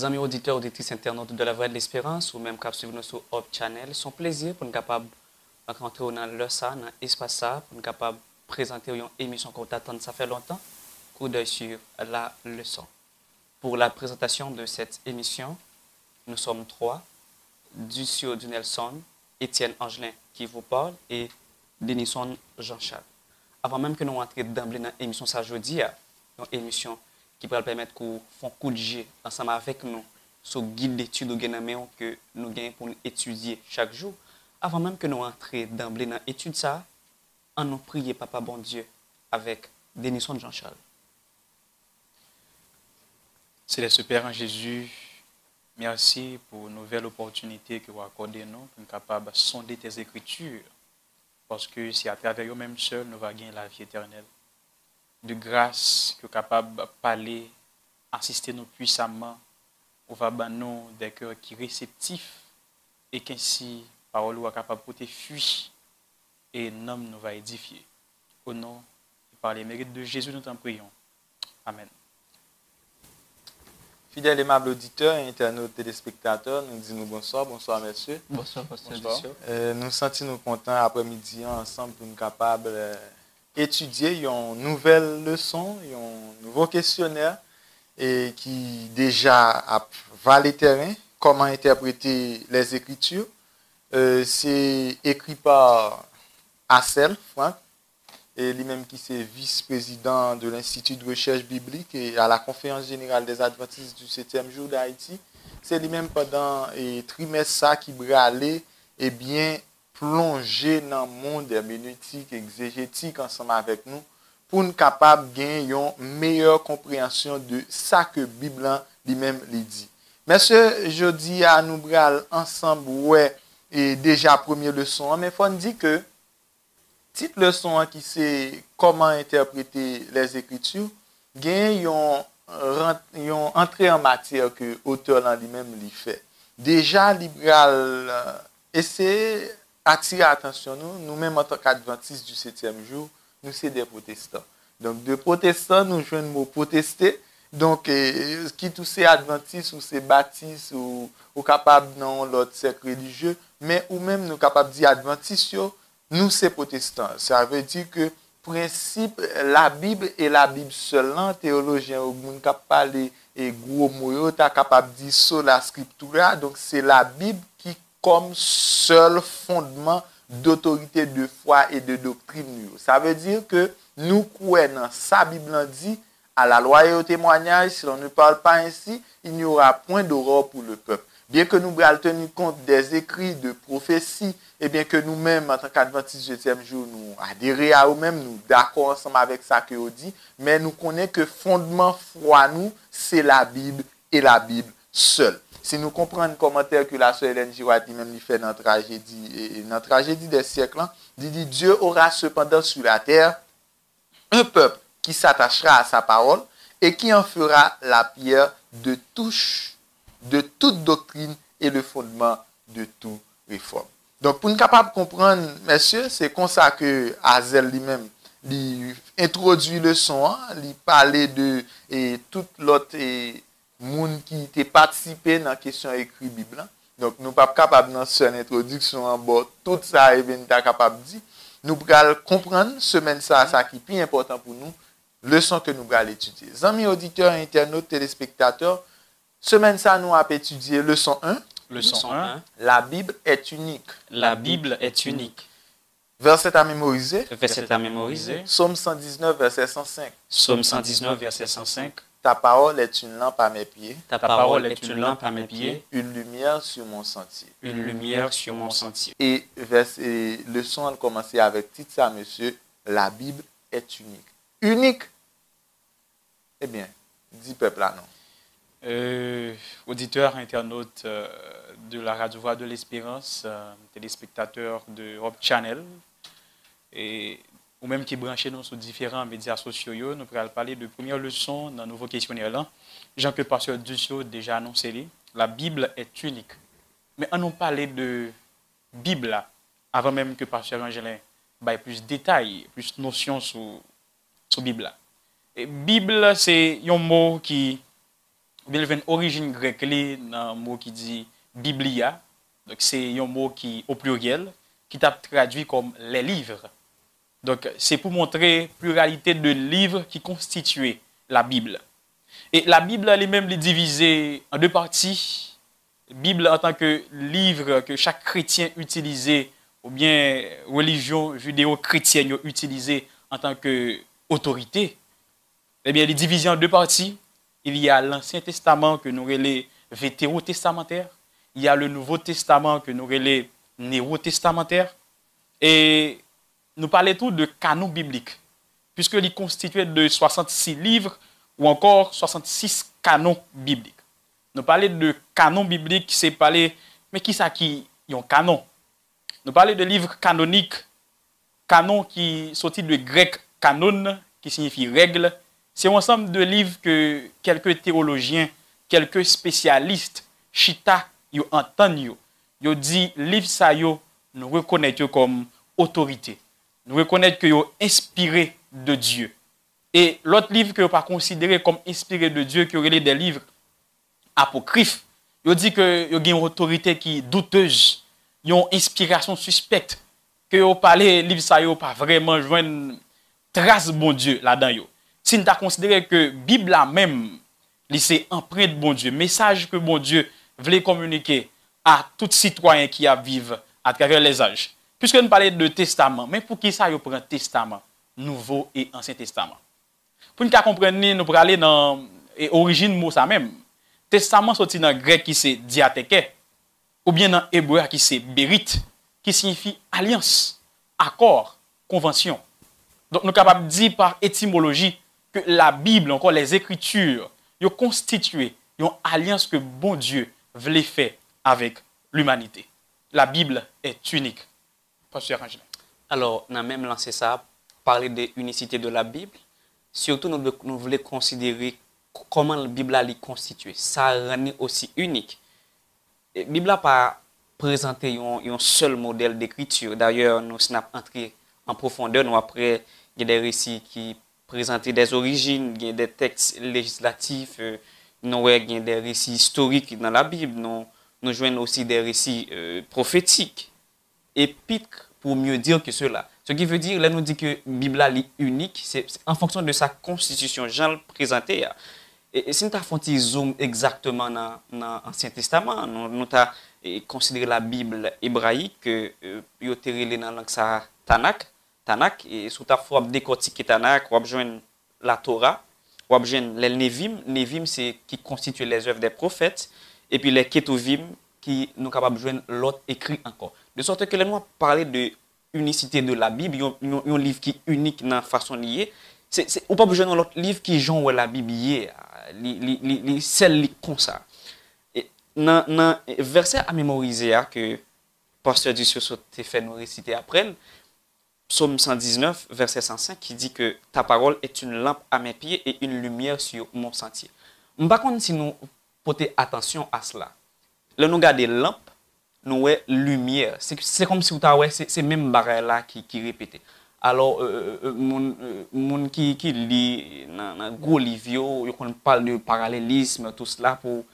les amis auditeurs, auditrices, internautes de la Voix de l'Espérance, ou même qui suivent nous sur Hop Channel, son plaisir pour nous capables de rentrer dans le ça, dans l'espace pour nous capables de présenter une émission qu'on t'attend, ça fait longtemps, coup d'œil sur la leçon. Pour la présentation de cette émission, nous sommes trois, Ducio du Étienne Angelin qui vous parle et Denison Jean-Charles. Avant même que nous rentrions d'emblée dans l'émission ça jeudi, dans hein, émission qui va permettre qu'on fasse coup de jeu ensemble avec nous sur le guide d'études que nous gagnons pour étudier chaque jour. Avant même que nous entrions d'emblée dans l'étude, ça, en nous prier Papa Bon Dieu avec Denison Jean-Charles. Céleste Père en Jésus, merci pour la nouvelle opportunité que vous accordez nous pour nous capables de sonder tes écritures. Parce que c'est à travers eux-mêmes seuls nous allons gagner la vie éternelle de grâce qui est capable de parler, assister nous puissamment. On va ban nous des cœurs qui réceptifs et qu'ainsi parole ou capable de fuir et nom nous va édifier. Au nom et par les mérites de Jésus, nous t'en prions. Amen. Fidèles aimables auditeurs et internautes téléspectateurs, nous disons bonsoir, bonsoir messieurs. Bonsoir, bonsoir. Euh, nous sentons nous contents après-midi ensemble pour nous capables. Euh, étudier, ils ont une nouvelle leçon, ont un nouveau questionnaire et qui déjà va les terrain, comment interpréter les écritures. Euh, c'est écrit par Assel Franck, et lui-même qui est vice-président de l'Institut de recherche biblique et à la Conférence générale des adventistes du 7e jour d'Haïti. C'est lui-même pendant et trimestre qui bralait et eh bien plonge nan moun derbenotik exegetik ansanman vek nou pou nou kapab gen yon meyor komprehansyon de sa ke Biblan li men li di. Mersè, jodi anou bral ansanm wè e deja premier le son an, men fwa n di ke tit le son an ki se koman interprete les ekritu, gen yon entre an mater ke ote lan li men li fe. Deja li bral ese attirer l'attention nous, nous-mêmes en tant qu'adventistes du septième jour, nous c'est des protestants. Donc de protestants, nous jouons le mot protester. Donc, qui tous ces adventistes ou ces baptistes ou, capables dans l'autre cercle religieux, mais ou même nous capables de dire adventistes, nous c'est protestants. Ça veut dire que principe, la Bible et la Bible seulement, théologien ou peut parler et gros moyo, capable de dire sola scriptura, donc c'est la Bible comme seul fondement d'autorité de foi et de doctrine. Ça veut dire que nous croyons dans sa Bible dit à la loi et au témoignage, si l'on ne parle pas ainsi, il n'y aura point d'aurore pour le peuple. Bien que nous devons tenir compte des écrits, de prophéties, et bien que nous-mêmes, en tant qu'adventistes du 7e jour, nous adhérons à eux mêmes nous d'accord ensemble avec ça que dit, mais nous connaissons que fondement foi, nous, c'est la Bible et la Bible seule. Si nous comprenons le commentaire que la soeur Hélène lui même lui fait dans la tragédie, et dans tragédie des siècles, hein. il dit Dieu aura cependant sur la terre un peuple qui s'attachera à sa parole et qui en fera la pierre de touche de toute doctrine et le fondement de toute réforme. Donc, pour nous capables de comprendre, messieurs, c'est comme ça que lui-même lui introduit le son, hein. il lui parlait de toute l'autre moun ki te patisipe nan kesyon ekri biblan. Donk pas pas de faire une introduction en bord. tout sa even ta kapab di. Nous pral comprendre semaine qui est le plus important nous, Leçon que que nous étudier. étudier. Zanmi auditeur, internaute, telespektateur, semen sa nou ap etudye leçon 1. leçon 1. La Bible est unique. La Bible est unique. Verset à mémoriser. Verset à mémoriser. Somme 119, verset 105. Somme 119, verset 105. Ta parole est une lampe à mes pieds. Ta parole est une lampe à mes pieds. Une lumière sur mon sentier. Une lumière sur mon sentier. Et, le son a commencé avec titre ça, monsieur. La Bible est unique. Unique. Eh bien, dit peuple à non. Euh, auditeurs, internautes euh, de la Radio Voix de l'Espérance, téléspectateur téléspectateurs de Rob Channel et ou même qui branché nous sur différents médias sociaux, nous pourrons parler de première leçon dans nouveau questionnaire là. Jean pierre pasteur a déjà annoncé, la Bible est unique. Mais on nous parler de Bible avant même que pasteur Angelin ait plus de détails, plus de notions sur la Bible Bible c'est un mot qui bien une origine grecque dans un mot qui dit Biblia. Donc c'est un mot qui au pluriel qui t'a traduit comme les livres. Donc, c'est pour montrer pluralité de livres qui constituaient la Bible. Et la Bible elle-même est divisée en deux parties. Bible en tant que livre que chaque chrétien utilisait, ou bien religion judéo-chrétienne utilisait en tant qu'autorité. Eh bien, elle est divisée en deux parties. Il y a l'Ancien Testament que nous relais vétéro-testamentaire. Il y a le Nouveau Testament que nous relais néo-testamentaire. Et nous parlons tout de canons bibliques, puisque il est constitué de 66 livres ou encore 66 canons bibliques. Nous parlons de canon biblique, c'est parler, mais qui ça qui est un canon Nous parlons de livres canoniques, canon qui sortit du grec canon, qui signifie règle. C'est un ensemble de livres que quelques théologiens, quelques spécialistes, chita, ils entendent. Ils dit livres ça, nous reconnaissons comme autorité. Nous reconnaître que yo inspiré de Dieu. Et l'autre livre que pas considéré comme inspiré de Dieu, qui aurait des livres apocryphes, vous dit que yo une autorité qui douteuse, une inspiration suspecte, que yo parlé livre ça pas vraiment une trace bon Dieu là-dedans Si nous considéré que Bible la même c'est empreinte bon Dieu, message que bon Dieu voulait communiquer à tout citoyen qui a vivre à travers les âges. Puisque nous parlons de testament, mais pour qui ça, il prend testament, nouveau et ancien testament Pour nous comprendre, nous aller dans l'origine mot ça même. Testament sorti dans le grec qui c'est diatéke, ou bien dans l'hébreu qui c'est bérite, qui signifie alliance, accord, convention. Donc nous sommes capables de dire par étymologie que la Bible, encore les Écritures, constituent constitué une alliance que bon Dieu voulait faire avec l'humanité. La Bible est unique. Alors, on a même lancé ça, parler de l'unicité de la Bible. Surtout, nous, nous voulons considérer comment la Bible est constituée. Ça rend aussi unique. La Bible n'a pas présenté un, seul modèle d'écriture. D'ailleurs, nous sommes entrés en profondeur. Nous, après, il y a des récits qui présentent des origines, il y a des textes législatifs, euh, nous, il y a des récits historiques dans la Bible. Nous, nous aussi des récits euh, prophétiques épique pour mieux dire que cela. Ce qui veut dire, là, nous dit que la Bible est unique, c'est en fonction de sa constitution. Jean le présenté. Hein. Et, et si nous avons fait zoom exactement dans l'Ancien Testament, nous, nous avons eh, considéré la Bible hébraïque, que euh, euh dans la langue Tanakh, Tanakh, et sous ta forme décortiquer Tanakh, ou joindre la Torah, ou joindre les Nevim. Nevim, c'est qui constitue les œuvres des prophètes, et puis les Ketuvim, qui nous capable de l'autre écrit encore. De sorte ke lè nou a parle de unicite de la Bib, yon liv ki unik nan fason liye, ou pa boujè nan lot liv ki jan wè la Bib yè, sel li konsa. Nan verse a memorize a ke Pastor Jésus te fè nou recite aprel, Somme 119, verse 105, ki di ke ta parol et un lamp a mè piye e un lumye sur moun sentye. Mba kon si nou pote atensyon a cela. Lè nou gade lamp, Nou wè, lumiè. Se kom si wè, se menm bare la ki repete. Alors, euh, euh, euh, moun ki li nan go livyo, yo kon pal de paralelisme, tout cela, pou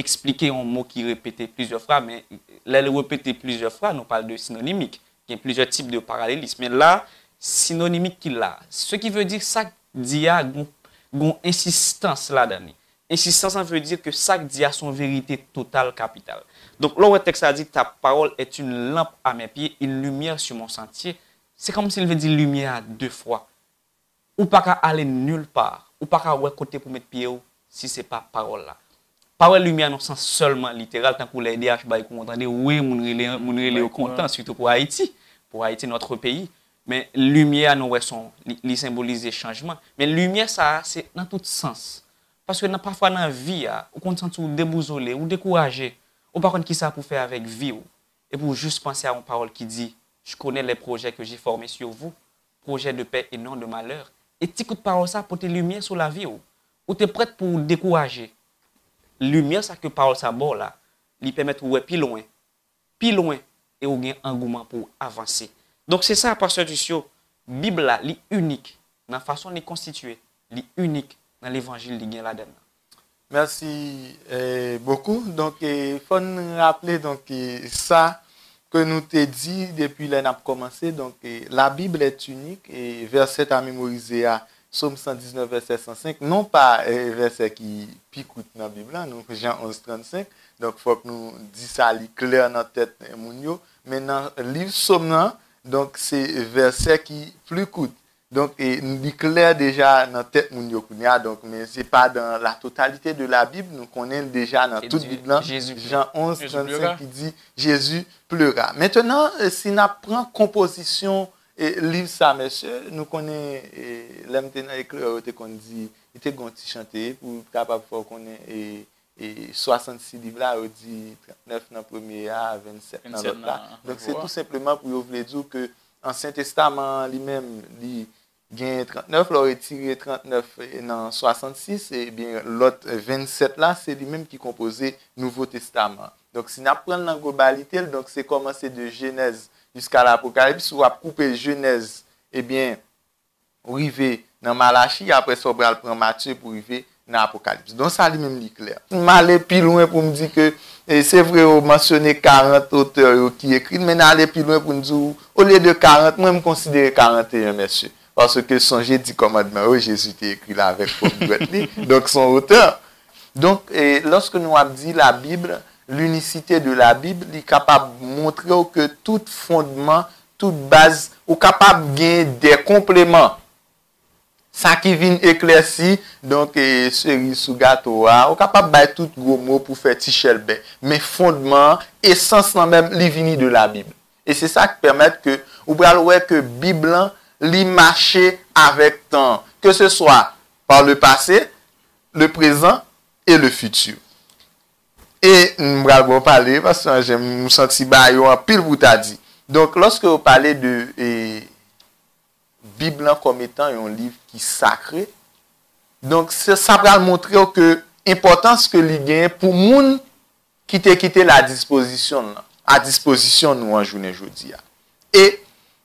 explike yon mò ki repete plizye fra, men lè lè repete plizye fra, nou pal de sinonimik. Gen plizye tip de paralelisme. Men la, sinonimik ki la. Se ki vè dik sak diya goun insistans la dani. Insistans an vè dik sak diya son verite total kapital. Donk lò wè teks a di, ta parol et un lamp a mè piye, un lumiè su moun santye. Se kam si l vè di lumiè a dè fwa. Ou pa ka ale nul par, ou pa ka wè kote pou mè piye ou, si se pa parol la. Pa wè lumiè non san seman literal, tan kou lè di ach bay kou mwantande, wè moun rile yo kontan, suto pou Haiti, pou Haiti noutre peyi. Men lumiè non wè son li simbolize chanjman. Men lumiè sa a, se nan tout sens. Paske nan pafwa nan vi ya, ah, ou kontan sou debouzolé, ou dekourajé, Ou par contre, qui ça pour faire avec vie Et pour juste penser à une parole qui dit, je connais les projets que j'ai formés sur vous, projets de paix et non de malheur. Et tu écoutes parole ça pour tes lumières sur la vie ou? tu es prête pour décourager? Lumière ça que parole ça bon là, lui permettre ouais plus loin, plus loin, et au un engouement pour avancer. Donc c'est ça, pasteur La Bible là, unique, dans la façon de constituer, est unique dans l'évangile de la Merci eh, beaucoup. Donc, il eh, faut nous rappeler donc, eh, ça que nous t'ai dit depuis l'année a commencé. Donc, la Bible est unique et verset à mémoriser à Somme 119, verset 105. Non pas verset qui pique dans la Bible, hein, Jean 11, 35. Donc, il faut que nous disions ça clair dans notre tête. Maintenant, le livre Psaume, hein, donc c'est verset qui plus coûte. Donk, nou bi kler deja nan tet moun yokoun ya, donk, men se pa dan la totalite de la Bib, nou konen deja nan tout Bib lan, jan 11, 35, ki di, Jezu pleura. Mètenan, euh, se na pran kompozisyon, liv sa, mèche, nou konen, lemtena e kler ou te kon di, ite gonti chante, pou kapa pou konen, e 66 liv la ou di, 39 nan premier a, 27 nan lot la. Donk, se tout sepleman pou yo vle djou ke ansen testaman li men li, genye 39, lor etire 39 nan 66, e bin lot 27 la, se li menm ki kompoze Nouveau Testament. Donk si nan pren nan globalite, donk se komanse de Genèse jusqu'a l'Apokalips, ou ap koupe Genèse, e eh bin rive nan Malachie, apre so bral pren Mathieu pou rive nan Apokalips. Donk sa li menm li kler. M alè pi louen pou m di ke eh, se vre ou mansyone 40 auteur ou ki ekri, men alè pi louen pou nizou, ou lè de 40, m wè m konsidere 41, mèche. Paske sonje di komadman, o, jesu te ekri la vek pou gwen li, donk son ote. Donk, e, loske nou ap di la Bibli, l'unisite de la Bibli, li kapab montre ou ke ah, tout fondman, tout baz, ou kapab gen de kompleman. Sa ki vin ekler si, donk, e, seri, sou gato, ou kapab bay tout gwo mou pou fe tichel be, men fondman, esans nan men li vini de la Bibli. E se sa ki permette ke, ou pral wè ke Bibli lan, li mache avek tan, ke se swa, par le pase, le prezan, e le futur. E, nou bral bon pale, pasan jen mousan si bayon, pil boutadi. Donk, loske ou pale de biblan kom etan, yon liv ki sakre, donk, se sa bral montre yo ke impotans ke li gen, pou moun, kite kite la disposisyon nan. A disposisyon nou an jounen joudi ya. E,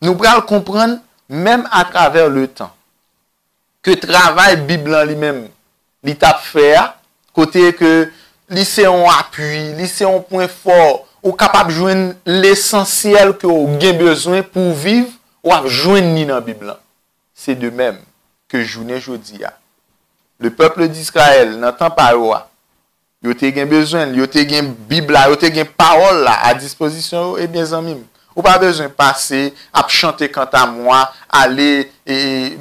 nou bral kompran nan Mem a traver le tan, ke travay Biblan li men, li tap fer, kote ke liseyon apuy, liseyon pon for, ou kapap jwen l'esensyel ki ou gen bezwen pou viv, ou ak jwen ni nan Biblan. Se de men, ke jwene jwodi ya. Le peple di Israel nan tan parwa, yo te gen bezwen, yo te gen Bibla, yo te gen parola a disposisyon ou e eh ben zanmim. Ou pa bezwen pase ap chante kant a mwa, ale, e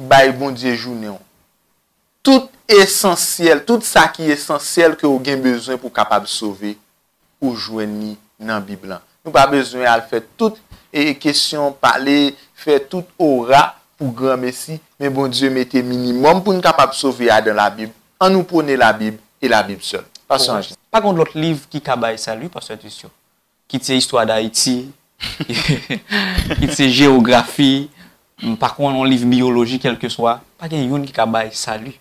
bay bon diye jounyon. Tout esensyel, tout sa ki esensyel ke ou gen bezwen pou kapab souve ou jwen ni nan bib lan. Nou pa bezwen al fè tout, e kesyon pale, fè tout ora pou gran mesi, men bon diye mette minimum pou nou kapab souve a den la bib. An nou pwone la bib, e la bib sol. Pas anji. Pakon lot liv ki kabay sa li, pas anji. Ki te istwa da iti, ki tse geografi pa kon an liv biologi kelke swa, pa gen yon ki kabay salu,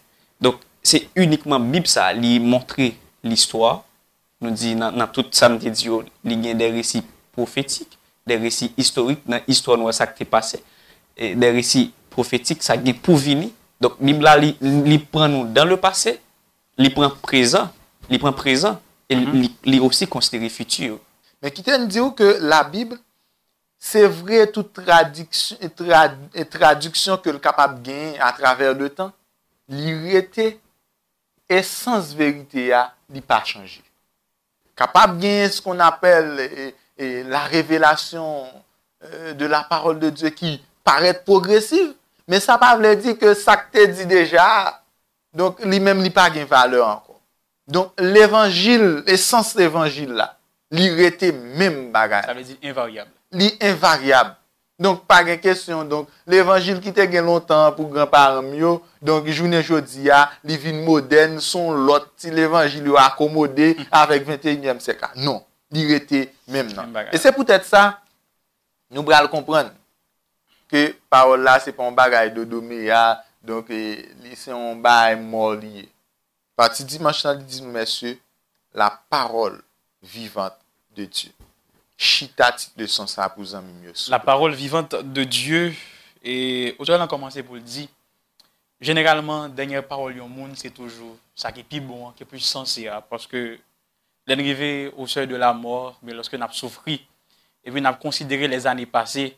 donk se unikman bib sa li montre listoa nou di nan tout samde diyo li gen de resi profetik de resi istorik nan istor nou a sakte pase e, de resi profetik sa gen pou vini donk mib la li pren nou dan le pase, li pren prezen li pren prezen mm-hmm. li osi konsere futi yo Mais qui te dit que la Bible, c'est vrai toute traduction, et traduction que le capable gagne à travers le temps, et essence vérité a pas changé. Capable gagne ce qu'on appelle la révélation euh, de la parole de Dieu qui paraît progressive, mais ça ne pas dire que ça que tu dit déjà, donc lui-même pas de valeur encore. Donc l'évangile, l'essence de l'évangile là, li même bagaille. Ça veut dire invariable. Li invariable. Donc, pas gen question, donk l'Evangil ki te gen lontan pou grand yo, donk jounen jodi ya, li vin son lot, l'évangile l'Evangil accommodé mm-hmm. avec 21 e siècle. Non, li même Et c'est peut-être ça. Nous sa, comprendre que kompran ke là la n'est pas un do de me Donc, donk e, li se mort bagay mor dimanche nous li la parole vivante de Dieu. de La parole vivante de Dieu et aujourd'hui on a commencé pour le dire généralement dernière parole du monde c'est toujours ça qui est plus bon, qui est plus sensé parce que l'arrivée au seuil de la mort, mais lorsque n'a souffert et puis n'a considéré les années passées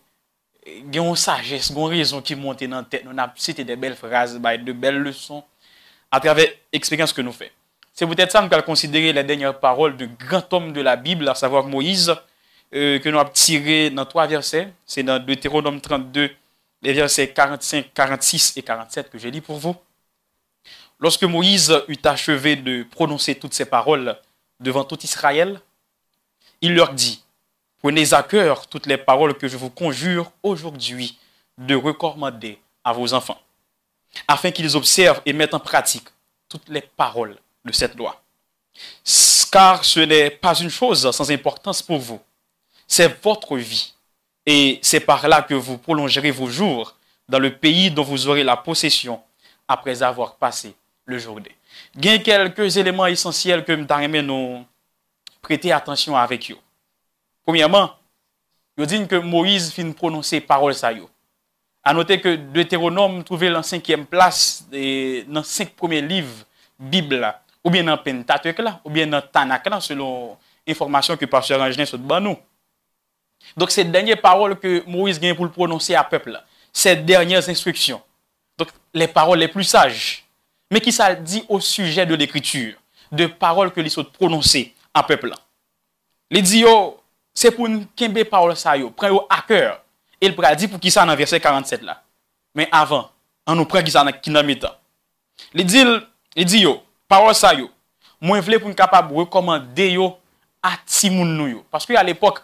il y a une sagesse, une raison qui monte dans la tête. On a cité des belles phrases, bah, de belles leçons à travers l'expérience que nous faisons. C'est peut-être ça que considérer les dernières paroles du grand homme de la Bible, à savoir Moïse, euh, que nous avons tiré dans trois versets. C'est dans Deutéronome 32, les versets 45, 46 et 47 que j'ai lis pour vous. Lorsque Moïse eut achevé de prononcer toutes ces paroles devant tout Israël, il leur dit, prenez à cœur toutes les paroles que je vous conjure aujourd'hui de recommander à vos enfants, afin qu'ils observent et mettent en pratique toutes les paroles de cette loi. Car ce n'est pas une chose sans importance pour vous. C'est votre vie. Et c'est par là que vous prolongerez vos jours dans le pays dont vous aurez la possession après avoir passé le jour Il y a quelques éléments essentiels que nous nous prêter attention avec vous. Premièrement, nous dit que Moïse finit prononcer parole ça À noter que Deutéronome trouvait la cinquième place dans cinq premiers livres Bible Ou bien nan pentatek la, ou bien nan tanak la, selon informasyon ki pa se rangene sot ban nou. Donk se denye parol ke Moise gen pou prononse a pepl la, se denye instruksyon. Donk le parol oh, le plus saj. Men ki sa di o suje de l'ekritur, de parol ke li sot prononse a pepl la. Li di yo, se pou kenbe parol sa yo, pre yo a kèr, el pradi pou ki sa nan versè 47 la. Men avan, an nou pre ki sa nan kinamita. Li di yo, Parole ça yo. voulais pour capable recommander yo à timoun yo parce que à l'époque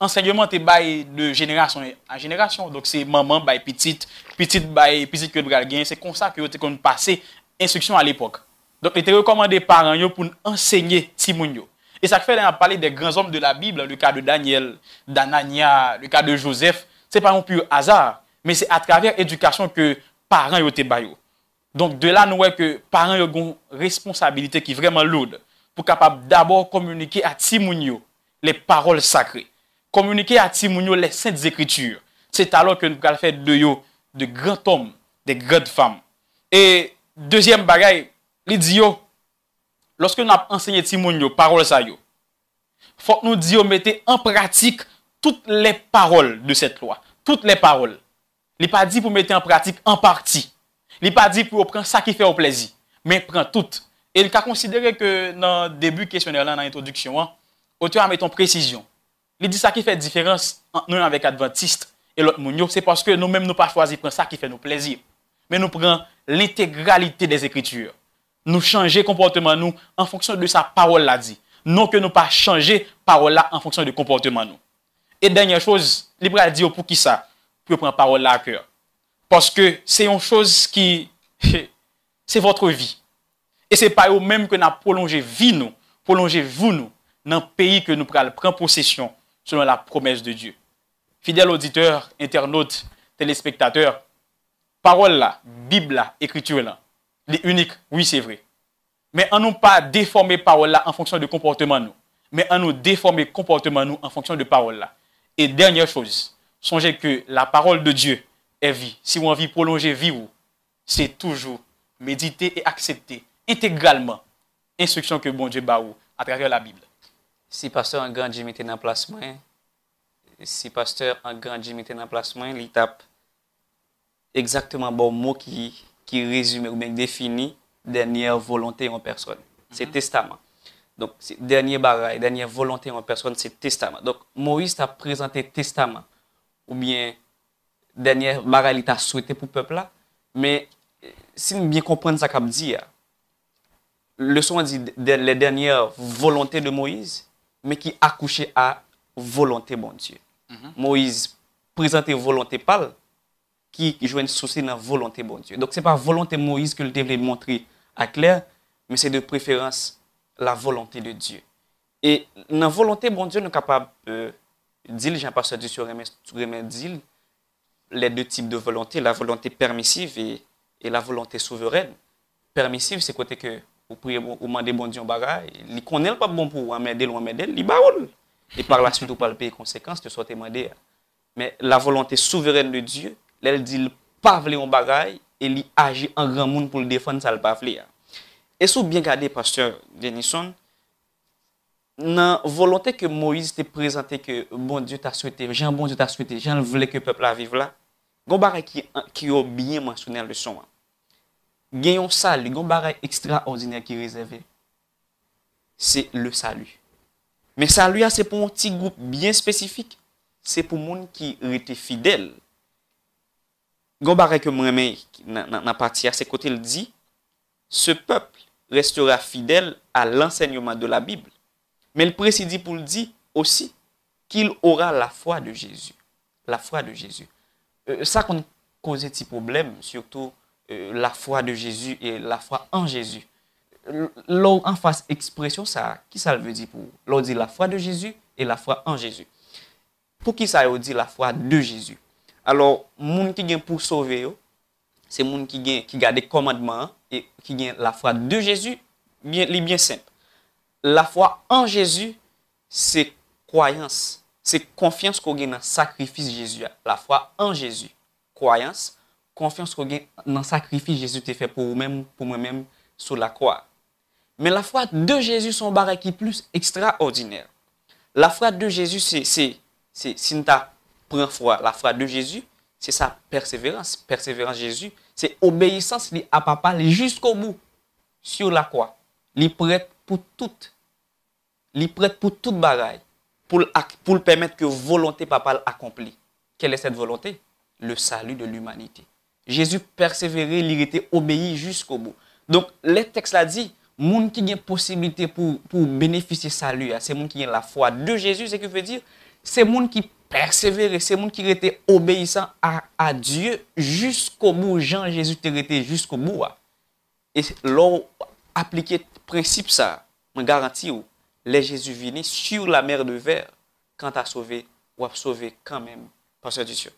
l'enseignement enseignement de génération à génération donc c'est maman petite petite petite que c'est comme ça que te instruction à l'époque. Donc il te recommandé parents yo pour enseigner timoun yo. Et ça fait, on des grands hommes de la Bible, le cas de Daniel, d'Anania, le cas de Joseph. Ce n'est pas un pur hasard, mais c'est à travers l'éducation que parents ont été Donk de la nouè ke paran yo goun responsabilite ki vreman loud pou kapap dabor komunike a ti moun yo le parol sakre. Komunike a ti moun yo le sènt zekritur. Sè talon ke nou kal fè de yo de grand tom, de grand fam. E dezyem bagay, li di yo, loske nou ap enseye ti moun yo parol sa yo, fòk nou di yo mette en pratik tout le parol de sèt lwa. Tout le parol. Li pa di pou mette en pratik en parti. Il pas dit pour prendre ça qui fait plaisir, mais prendre tout. Et il a considéré que dans le début de la dans l'introduction, auteur en précision. Il dit ça qui fait différence entre nous avec Adventistes et l'autre, c'est parce que nous-mêmes nous n'avons pas choisi prendre ça qui fait plaisir. Mais nous prenons l'intégralité des Écritures. Nous changer comportement comportement en fonction de sa parole, non que nous ne pas la parole en fonction du comportement. Et dernière chose, il a dire pour qui ça Pour prendre la parole à cœur. Parce que c'est une chose qui, c'est votre vie. Et c'est pas eux-mêmes que nous prolongé vie nous, prolongé vous nous, dans un pays que nous prenons possession selon la promesse de Dieu. fidèle auditeur internautes, téléspectateurs, parole là, Bible là, écriture là, les uniques, oui c'est vrai. Mais on nous pas déformer parole là en fonction de comportement nous, mais en nous déformer comportement nous en fonction de parole là. Et dernière chose, songez que la parole de Dieu si vous envie prolonger vie, c'est toujours méditer et accepter intégralement instruction que bon Dieu baou à travers la Bible. Si pasteur en grand Dieu dans placement, si pasteur en grand Dieu dans placement, il tape exactement bon mot qui, qui résume ou bien définit dernière volonté en personne. C'est mhm. testament. Donc, dernier bagaille, dernière volonté en personne, c'est testament. Donc, Moïse a présenté testament ou bien Dernière bagay li ta souwete pou Mais la, si on bien komprende sa kap le son dit les dernières volontés volonté de Moïse, mais qui akouche à volonté bon Dieu. Mhm. Moïse présentait Moïse prezante volonté pal, qui jwen souci la volonté bon Dieu. n'est pas pas volonté Moïse que je devais montrer à Claire, mais c'est de préférence la volonté de Dieu. Et la volonté bon Diyo nou kapab euh, dil, jan pa se di sou remen dil, les deux types de volonté, la volonté permissive et, et la volonté souveraine. Permissive, c'est côté que vous priez, vous demandez bon Dieu en bagaille, il connaît pas bon pour vous, hein, mais dès loin, mais il baoule. Et par la suite, vous pas le payer conséquence, que soit demandé. Mais la volonté souveraine de Dieu, elle dit, il pas en bagaille et il agit en grand monde pour le défendre, ça le pas hein. Et si vous bien regardez, pasteur Denison, nan volante ke Moïse te prezante ke bon Diyot bon a souete, jan bon Diyot a souete, jan vle ke peple a vive la, gombare ki yo biye mwansounen le son an. Genyon sal, li gombare ekstra ordine ki rezeve, se le salu. Men salu ya se pou moun ti goup biye spesifik, se pou moun ki rete fidel. Gombare ke mweme nan pati a se kote l di, se peple restera fidel a l'ansegnoman de la Bible. Mais il précise pour le dire aussi qu'il aura la foi de Jésus. La foi de Jésus. Euh, ça qu'on cause des problèmes, surtout euh, la foi de Jésus et la foi en Jésus. L'on en face expression, ça, qui ça veut dire pour L'on dit la foi de Jésus et la foi en Jésus. Pour qui ça veut dire la foi de Jésus Alors, monde qui vient pour sauver, c'est monde qui qui garde commandements et qui vient la foi de Jésus, bien, bien simple la foi en Jésus, c'est croyance, c'est confiance qu'on a dans le sacrifice de Jésus. La foi en Jésus, croyance, confiance qu'on a dans le sacrifice Jésus t'a fait pour vous-même, pour moi-même, sur la croix. Mais la foi de Jésus, son barre qui est plus extraordinaire. La foi de Jésus, c'est, c'est, c'est, si foi, la foi de Jésus, c'est sa persévérance. Persévérance Jésus, c'est obéissance à papa jusqu'au bout sur la croix. Il prête pour toute il prête pour toute bagaille, pour, pour permettre que volonté papa accomplie. Quelle est cette volonté Le salut de l'humanité. Jésus persévérait, il était obéi jusqu'au bout. Donc, les textes l'a dit, monde qui a possibilité pour, pour bénéficier salut, hein, c'est monde qui a la foi de Jésus, ce que veut dire, c'est monde qui persévérer, c'est monde qui était obéissant à, à Dieu jusqu'au bout. Jean Jésus était jusqu'au bout. Hein. Et l'on ce principe ça, je garantis les Jésus sur la mer de verre, quand tu as sauvé, ou as sauvé quand même, Pasteur du Ciel.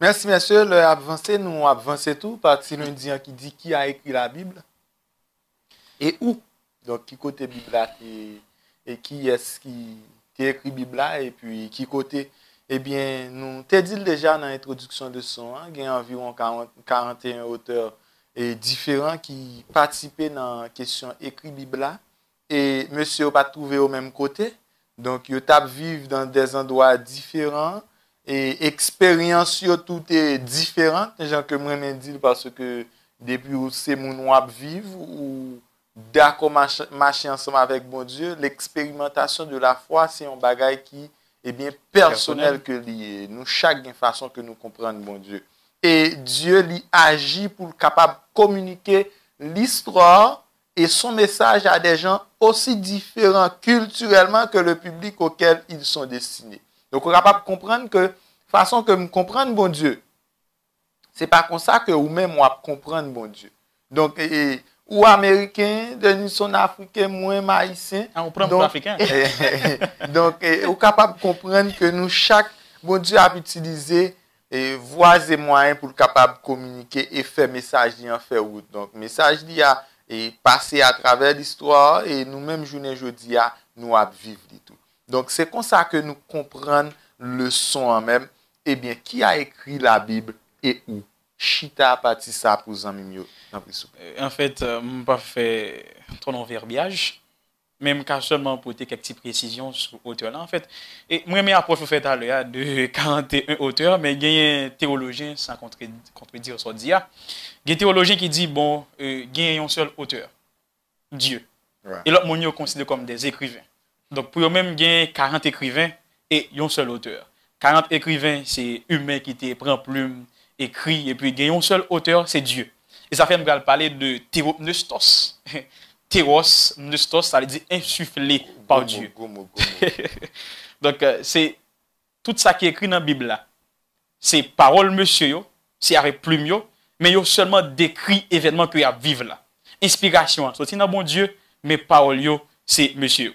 Merci, monsieur. Le avancé, nous avancé tout, parti nous qui dit qui a écrit la Bible. Et où? Donc, qui côté Bible et, qui est-ce qui, a écrit Bible et puis qui côté. Eh bien, nous t'ai dit déjà dans l'introduction de son, hein, il y a environ 41 auteurs et différents qui participaient dans la question écrit Bible là. e mese yo pa touve yo mèm kote, donk yo tap vive dan dez an doa diferan, e eksperyans yo toute diferan, jan ke mwen men dil, parce ke depi yo se moun wap vive, ou dako mache ansanm avèk bon Diyo, l'eksperymentasyon de la fwa, se yon bagay ki e bien personel ke liye, nou chak gen fason ke nou komprenne bon Diyo. E Diyo li agi pou kapab komunike listro an, et son message à des gens aussi différents culturellement que le public auquel ils sont destinés. Donc, on est capable de comprendre que, façon que me comprendre, bon Dieu, c'est pas comme ça que vous-même, vous comprendre, bon Dieu. Donc, ou américain, de son africain, moins maïsien. Ah, on prend donc, africain. Eh, eh, eh. donc, on est capable de comprendre que nous, chaque, bon Dieu, a utilisé et voies et moyens pour capable communiquer et faire message en faire route. Donc, message d'IA E pase a traver di stoa e nou menm jounen jodi a nou ap viv li tou. Donk se konsa ke nou kompran le son an menm, e bie ki a ekri la Bib e ou? Chita patisa pou zami myo nan prisou. En fèt, euh, mwen pa fè ton an verbyaj. même qu'à seulement apporter quelques petites précisions sur l'auteur là en fait et moi même approches vous faites à de 41 auteurs mais il y a un théologien sans contredire son dia il y a un théologien qui dit bon euh, il y a un seul auteur Dieu et l'autre monde considère comme des écrivains donc pour eux-mêmes il y a 40 écrivains et un seul auteur 40 écrivains c'est humain qui te prend plume écrit et puis il y a un seul auteur c'est Dieu et ça fait me parler de Théopneustos. teros, nustos, ça veut dire insufflé par Dieu. Donc, euh, c'est tout ça qui est écrit dans la Bible là. C'est parole monsieur, c'est avec plume, mais yo seulement décrit événement que y a vivre là. Inspiration, c'est hein. dans bon Dieu, mais parole c'est monsieur.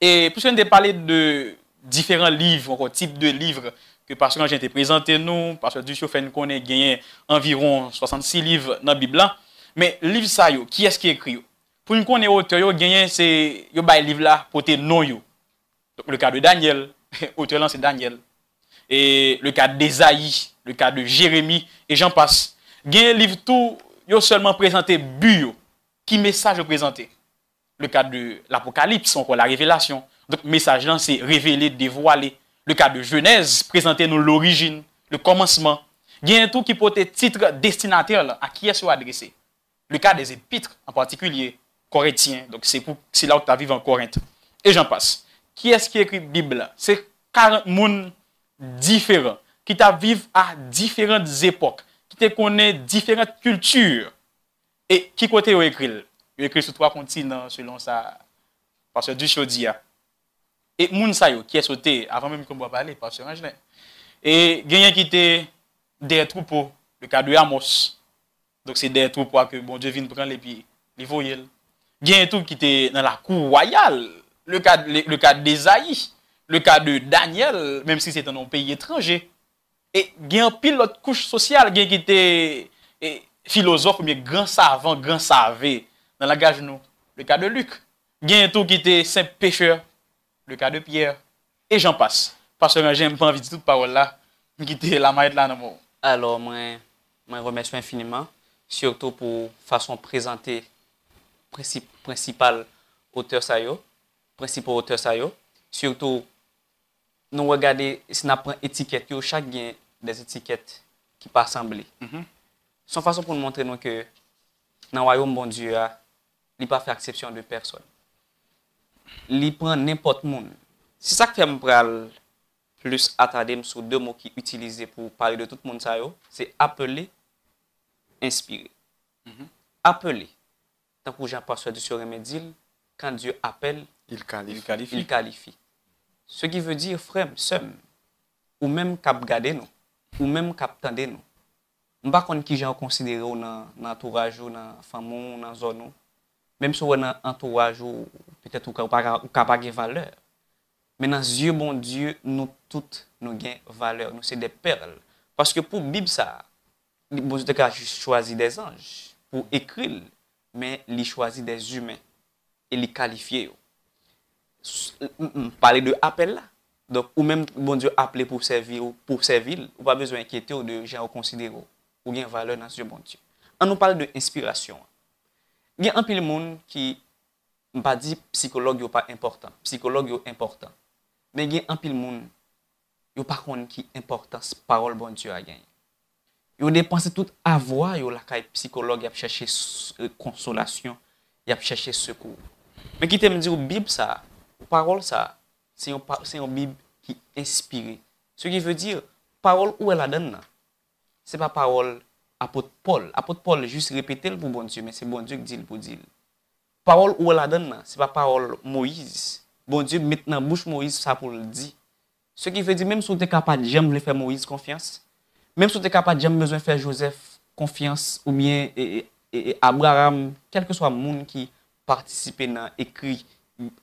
Et puisque nous parlé de différents livres, encore type de livres que parce que j'ai présenté nous, parce que Dieu nous connaît gagné environ 66 livres dans la Bible Mais livre ça yo, qui est-ce qui écrit pour nous connaître auteur, yo gagnent c'est yo bay livre là non le cas de Daniel, auteur c'est Daniel. Et le cas d'Esaïe, le cas de Jérémie et j'en passe. Gagnent livre tout yo seulement présenté qui message présenté. Le cas de l'Apocalypse encore la révélation. Donc message là c'est révélé, dévoilé. Le cas de Genèse présenter nous l'origine, le commencement. Gagnent tout qui porte titre destinataire à qui est-ce adressé. Le cas des épîtres en particulier Corinthiens. Donc c'est c'est là où tu as vivre en Corinthe. Et j'en passe. Qui est-ce qui écrit la Bible C'est 40 personnes différents qui t'a à différentes époques, qui te connaît différentes cultures. Et qui côté ont écrit Ils écrit sur trois continents selon sa du Duchodia. Et moun sa qui est sauté avant même qu'on va parler pasteur pas. Et il qui a des troupeaux, le cas de Amos. Donc c'est des troupeaux que bon Dieu vient prendre les pieds, les voyelles. gen tou ki te nan la kou royal, le ka de Zayi, le ka de Daniel, menm si se te nan peyi etranje, e gen pil lot kouj sosyal, gen ki te filozof, miye gran savan, gran save, nan la gaj nou, le ka de Luke, gen tou ki te Saint-Pécheur, le ka de Pierre, e jen pas, paswen gen jen panvi tout pa ou la, mi ki te la ma et la nan mou. Alo, mwen remeswen fineman, syok tou pou fason prezante prinsipal auteur sa yo, prinsipal auteur sa yo, surtout, nou wè gade, se nan pren etiket, yo chak gen des etiket ki pa asemble. Mhm. Son fason pou nou montre nou ke nan wè yo mbon diya, ah, li pa fè aksepsyon de person. Li pren nèmpot moun. Se sa k fè m pral plus atadem sou dè mou ki utilize pou pari de tout moun sa yo, se apele inspire. Mhm. Apele. Tant que pas de ce quand Dieu appelle, il qualifie. il qualifie. Ce qui veut dire, frère, somme, ou même cap garder nous, ou même cap tendre nous. Je ne sais pas qui j'ai considéré dans l'entourage, dans la famille, dans la zone. Même si on a un entourage, peut-être ou pas de valeur. Mais dans les yeux, Dieu, nous tous, nous avons valeur. Nous sommes des perles. Parce que pour la Bible, ça, faut a choisi des anges pour écrire men li chwazi des humen e li kalifiye yo. Parle de apel la, ou men bon diyo aple pou sevi yo, pou sevi, ou pa bezwen enkyete ou de jan ou konsidero, ou gen vale nan se diyo bon diyo. An nou pale de inspirasyon. Gen an pil moun ki, mpa di psikolog yo pa important, psikolog yo important, men gen an pil moun, yo pa kon ki importans parol bon diyo a genye. Ils dépensé tout avoir, ils la caille psychologue, ils ont cherché euh, consolation, ils ont cherché secours. Mais qui te me dire, Bible ça, parole ça, c'est une, Bible qui inspire Ce qui veut dire, parole où elle la donne, c'est pas parole apôtre Paul. Apôtre Paul juste répéter pour bon Dieu, mais c'est bon Dieu qui dit pour dire. Parole où elle la donne, c'est pas parole Moïse. Bon Dieu, maintenant bouche Moïse ça pour le dire. Ce qui veut dire, même si tu es capable, j'aime le faire Moïse confiance. Même si tu es capable de besoin de faire Joseph confiance ou bien et, Abraham, quel que soit le monde qui participe dans écrit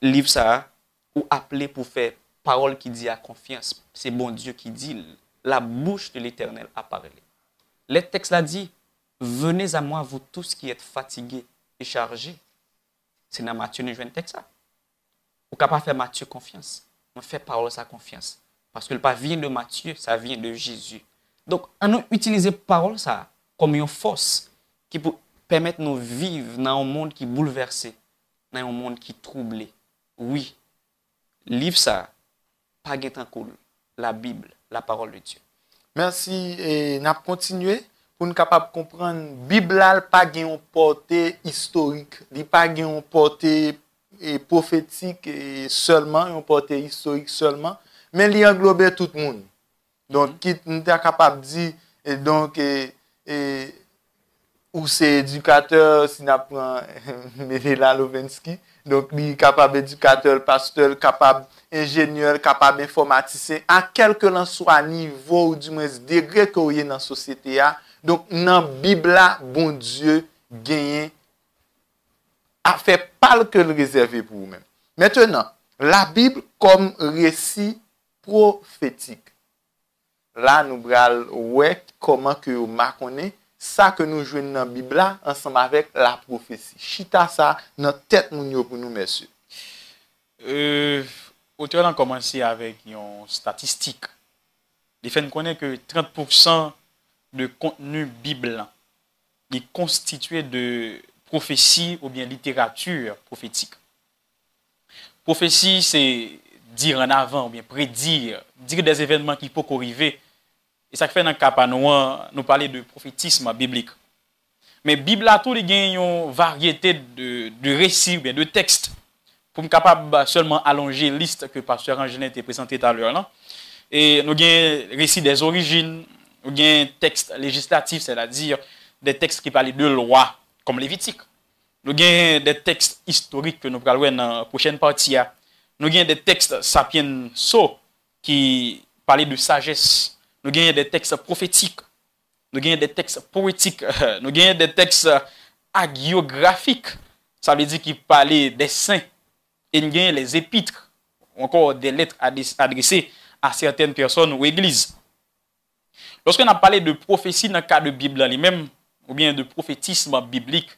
livre ça ou appelé pour faire parole qui dit à confiance, c'est bon Dieu qui dit la bouche de l'Éternel a parlé. Le texte l'a dit venez à moi vous tous qui êtes fatigués et chargés. C'est dans Matthieu nous le texte ça. Ou capable faire Matthieu confiance. On fait parole sa confiance parce que le pas vient de Matthieu, ça vient de Jésus. Donc, on nous utiliser parole ça comme une force qui peut permettre de vivre dans un monde qui est bouleversé, dans un monde qui est troublé. Oui, livre ça, pas cool, la Bible, la parole de Dieu. Merci et n'a continuer pour nous de comprendre Bible n'a pas une portée historique, n'est pas une portée prophétique et seulement, une portée historique seulement, mais elle englobe tout le monde. Donk, ki nou ta kapab di, ou se edukateur, si nou apren Merela Lovensky, donk, mi kapab edukateur, pastel, kapab enjenyeur, kapab informatise, ankel ke lan sou anivou ou di mwen se degrek ou ye nan sosyete ya, donk, nan Bibla, bon Diyo, genyen, a fe pal ke l rezerve pou ou men. Metenan, la Bibla kom resi profetik. La nou bral wek koman ke yo makone, sa ke nou jwen nan bibla ansanm avek la profesi. Chita sa nan tet moun yo pou nou mersi. Ote lan komanse avek yon statistik. Li fen konen ke 30% de kontenu bibla ni konstituye de profesi ou bien literatur profetik. Profesi se dire an avan ou bien predire, dire des evenman ki pou korivey. E sak fe nan kapa nou pale de profetisme biblik. Men bibla tou li gen yon varyete de resi ou de tekst pou m kapab selman alonje liste ke paswe rangene te presenti talor lan. Non? E nou gen resi de orijin, nou gen tekst legislatif, se la dir de tekst ki pale de lwa kom Levitik. Nou gen de tekst historik ke nou pralwen nan pochen pati ya. Nou gen de tekst sapyen so ki pale de sagesse. Nou genye de tekst profetik, nou genye de tekst poetik, nou genye de tekst agyografik, sa ve di ki pale desen, en genye les epitre, ou ankor de letre adrese a certaine person ou eglise. Lorske nan pale de profesi nan ka de Biblia li men, ou genye de profetisme biblik,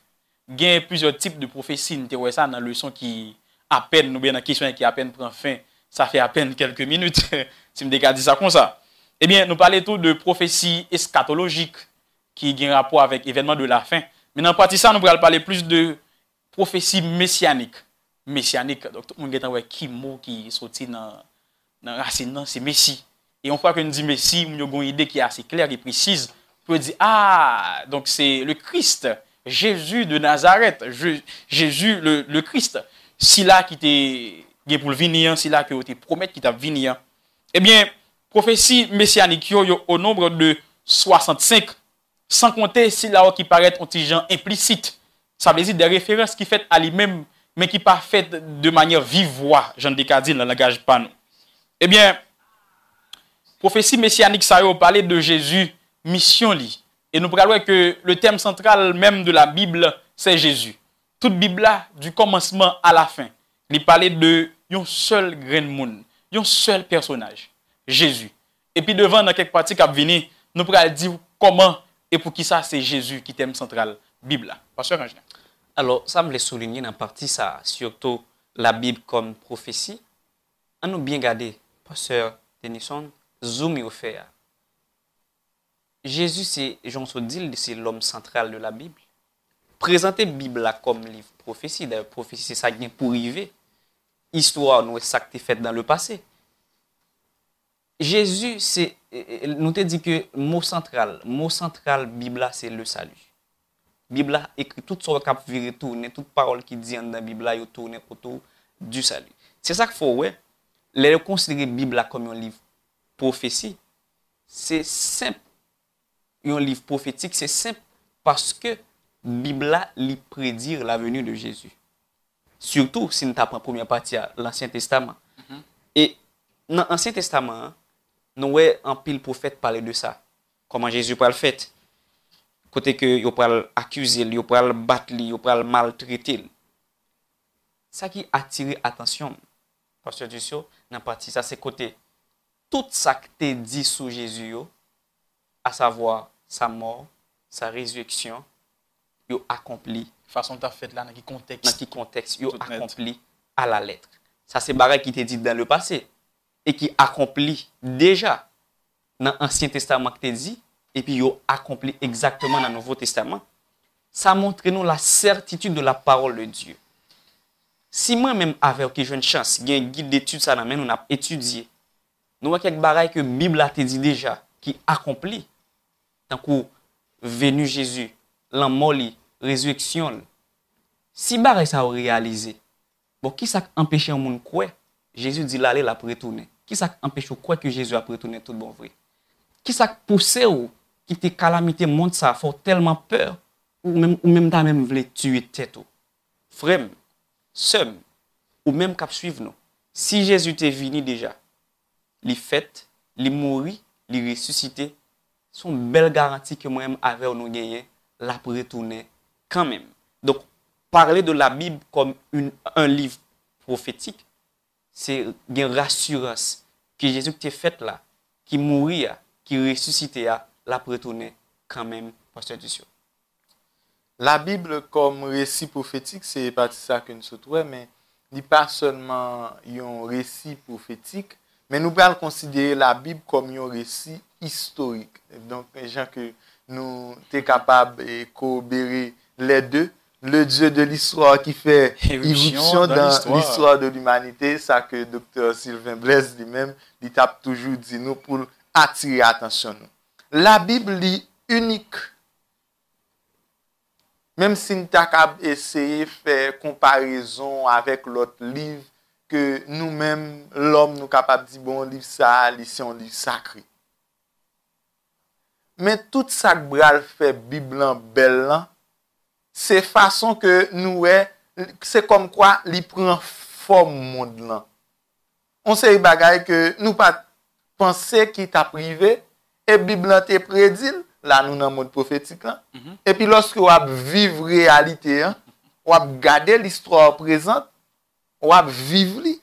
genye pizyo tip de profesi nitewe sa nan le son ki apen nou ben a keswen ki apen pren fin, sa fe apen kelke minut, si mde ka di sa kon sa. Eh bien, nous parlons tout de prophétie eschatologique qui a un rapport avec l'événement de la fin. Mais dans partie ça, nous allons parler plus de prophétie messianique. Messianique, donc tout le monde est qui mot qui sorti dans la racine, c'est Messie. Et on croit nous dit Messie, on a une idée qui est assez claire et précise. peut dire, ah, donc c'est le Christ, Jésus de Nazareth, Jésus le, Christ. C'est là qui est pour le venir, c'est là qui était qui t'a venir. Eh bien, Prophétie messianique au nombre de 65, sans compter si là qui paraît un petit implicite. Ça veut dire des références qui faites à lui-même, mais qui pas faites de manière vivoire, jean décadine dans le langage pas nous. Eh bien, prophétie messianique, ça a parler de Jésus, mission Et nous parlons que le thème central même de la Bible, c'est Jésus. Toute Bible là, du commencement à la fin, il parlait de un seul grain de monde, un seul personnage. Jésus. Et puis devant, dans quelques parties qui venues, nous pourrons dire comment et pour qui ça c'est Jésus qui t'aime central, Bible. Là. Pasteur Alors, ça me souligner dans partie ça, surtout la Bible comme prophétie. On nous bien garder, Pasteur Denison, zoom au fait. Jésus, c'est, j'en dit, c'est l'homme central de la Bible. Présenter la Bible comme livre prophétie, d'ailleurs, prophétie, c'est ça qui vient pour arriver. Histoire, nous, ça qui fait dans le passé. Jésus, c'est, nous te dit que mot central, mot central Bible c'est le salut. Bible écrit tout ce cap virer tourner, toute parole qui dit dans la Bible autour du salut. C'est ça qu'il faut ouais. Les considérer Bible comme un livre prophétie, c'est simple. Un livre prophétique, c'est simple parce que Bible lui prédire la venue de Jésus. Surtout si nous la première partie à l'Ancien Testament. Mm-hmm. Et dans l'Ancien Testament, nous voyons un pile prophète parler de ça. Comment Jésus parle fait. Côté que il parle accuser, il parle battre, il parle maltraiter. Ça qui attire attention, pasteur Dussio, dans ça c'est côté tout ce que tu dit sur Jésus, à savoir sa mort, sa résurrection, yo accompli. Façon as fait là, dans quel contexte? Dans quel contexte, yo accompli à la lettre. Ça c'est pareil qui t'est dit dans le passé et qui accomplit déjà dans l'Ancien Testament que dit, et puis il accompli exactement dans le Nouveau Testament, ça montre nous la certitude de la parole de Dieu. Si moi-même, avec une chance, j'ai un guide d'études, ça nous on a étudié. Nous avons quelques chose que la Bible a dit déjà, qui accomplit. Tant que venu Jésus, l'amoli, résurrection. Si ça a réalisé, bon, qui ça empêcher un monde quoi? Jésus dit l'aller la retourner. Qui ça empêche ou quoi que Jésus a retourné tout bon vrai? Qui ça poussé ou qui te calamité monte ça fort tellement peur ou même ou même ta même voulait tuer tête ou? Frère, sœur ou même cap suivre nous. Si Jésus t'est venu déjà, les fêtes, les mourir, les ressusciter, sont belles garanties que moi-même avec nous gagné, la pour retourner quand même. Donc, parler de la Bible comme une, un livre prophétique, c'est une rassurance que Jésus qui est fait là, qui mourit, qui ressuscité, l'a retourné quand même, pasteur La Bible comme récit prophétique, c'est pas ça que nous souhaitons, mais n'est pas seulement un récit prophétique, mais nous pouvons considérer la Bible comme un récit historique. Donc, les gens que nous sommes capables de coopérer les deux, Le dieu de l'histoire ki fè évolution dans l'histoire de l'humanité, sa ke Dr. Sylvain Blaise li mèm, li tap toujou di nou pou atire atensyon nou. La Bible li unik. Mèm si nita kap esye fè komparison avèk lot liv ke nou mèm l'om nou kapap di bon liv sa li si yon liv sakri. Mèm tout sak bral fè Biblan belan Se fason ke nou e, se kom kwa li pren fom moun lan. On se i bagay ke nou pa pense ki ta prive, e Biblan te predil, la nou nan moun profetik lan. Mhm. E pi loske wap viv realite, wap gade listro prezent, wap viv li,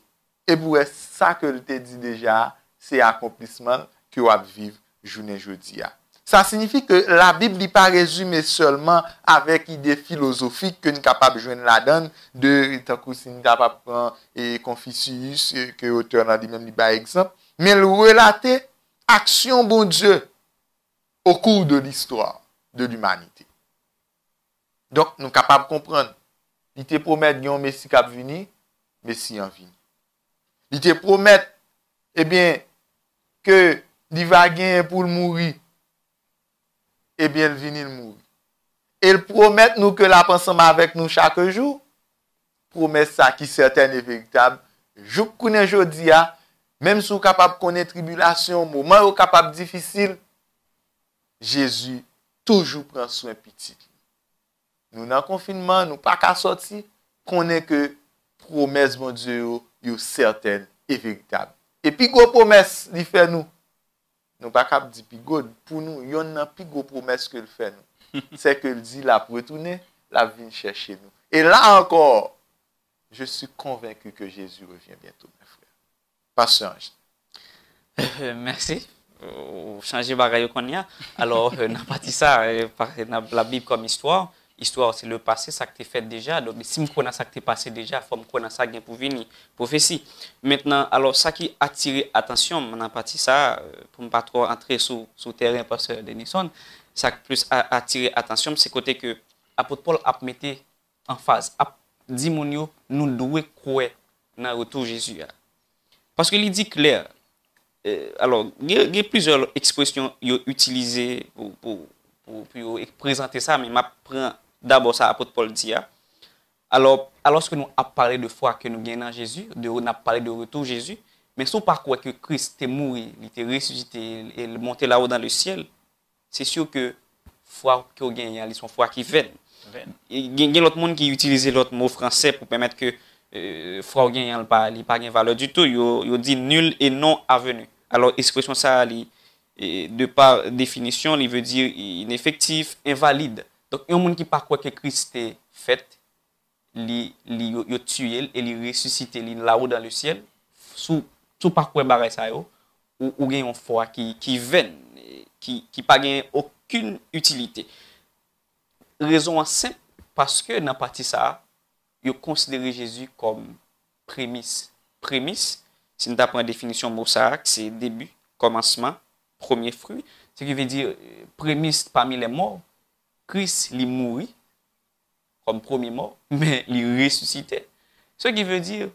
e pou e sa ke l te di deja se akomplisman ki wap viv jounen jodi ya. Ça signifie que la Bible n'est pas résumée seulement avec idées philosophiques que nous sommes capables de joindre la donne, de tant que prendre et Confucius, euh, que l'auteur a dit même par exemple, mais le relater action bon Dieu au cours de l'histoire de l'humanité. Donc, nous sommes capables de comprendre. Il te promet un Messie qui venu, Messie en venu. Il te promet, eh bien, que il va gagner pour mourir Ebyen, eh vinil mou. El promet nou ke la pensanman avek nou chakou jou. Promes sa ki serten e veritab. Jou ah, kounen joudiya, menm sou kapab konen tribulasyon, mouman ou kapab difisil, Jezou toujou pren sou empitik. Nou nan konfinman, nou pak a soti, konen ke promes moun diyo yow serten e veritab. Epi kou promes li fen nou? Nous ne pouvons pas dire god, que pour nous. plus y promesse que ke l C'est que nous. C'est retourné, il la vie cherche la nous. Et là encore, je suis convaincu que Jésus revient bientôt, mes frères. Passeur. Euh, merci. vous changez changer bagaille qu'on Alors, on euh, n'a pas dit euh, ça, la Bible comme histoire histoire c'est le passé, ça que tu fait déjà. Donc si je connais ça que tu passé déjà, faut me ça qui pour venir prophétie. Maintenant, alors ça qui attire attention, mon partie ça euh, pour ne pas trop entrer sous sous terrain parce que Denison, ça qui a attiré attention, c'est côté que apôtre Paul a metté en phase, a dit nous devons croire dans le retour Jésus. Hein. Parce que il dit clair, euh, alors, il y, a plusieurs expressions utilisées pour, pour, pour, pour présenter ça, mais je prends Dabo sa apot Paul diya. Alors, aloske nou ap pale de fwa ke nou gen nan Jezu, de ou nap pale de retou Jezu, men sou pa kwa ke Christ te mouri, li te resujite, e monte la ou dan le siel, se syo ke fwa ke ou gen yan li son fwa ki ven. Gen lot moun ki utilize lot mou franse pou pemet ke euh, fwa ou gen yan li pa gen vale du tout, yo di nul e non avenu. Alors, espresyon sa li, de pa definisyon, li ve di inefektif, invalide, Donk, yon moun ki pa kwe ke Krist te fet, li yo tuyel e li resusite li la ou dan le sien sou pa kwe baray sa yo ou gen yon fwa ki ven, ki pa gen yon akun utilite. Rezon an semp, paske nan pati sa a, yo konsidere Jezu kom premis. Premis, se nita pou an definisyon mou sa a, ki se debu, komansman, promye fru, se ki ve di premis pami le mou, Christ est mourit comme premier mort, mais il ressuscité. Ce qui veut dire,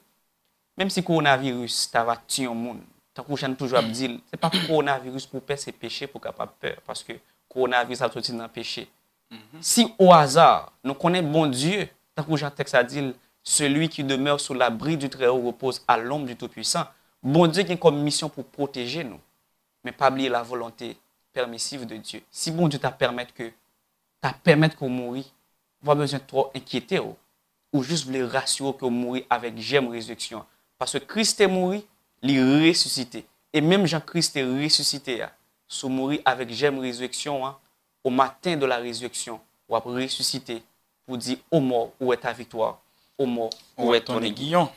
même si le coronavirus va tuer le monde, tant que j'en toujours dire, ce n'est pas le coronavirus pour perdre ses péchés pour pas peur, parce que le coronavirus a tout dans le péché. Mhm. Si au hasard, nous connaissons bon Dieu, tant que j'ai texte à dire, celui qui demeure sous l'abri du Très-Haut repose à l'ombre du Tout-Puissant, bon Dieu qui a comme mission pour protéger nous, mais pas oublier la volonté permissive de Dieu. Si bon Dieu t'a permis que ta permettre qu'on on Pas besoin de trop inquiéter oh. ou, juste les rassurer qu'on mourit avec j'aime résurrection. Parce que Christ est mort, il est ressuscité. Et même Jean-Christ est ressuscité. vous hein. mourir avec j'aime résurrection, hein, au matin de la résurrection, ou après ressuscité, pour dire au mort, où est ta victoire Au mort, où, est ton aiguillon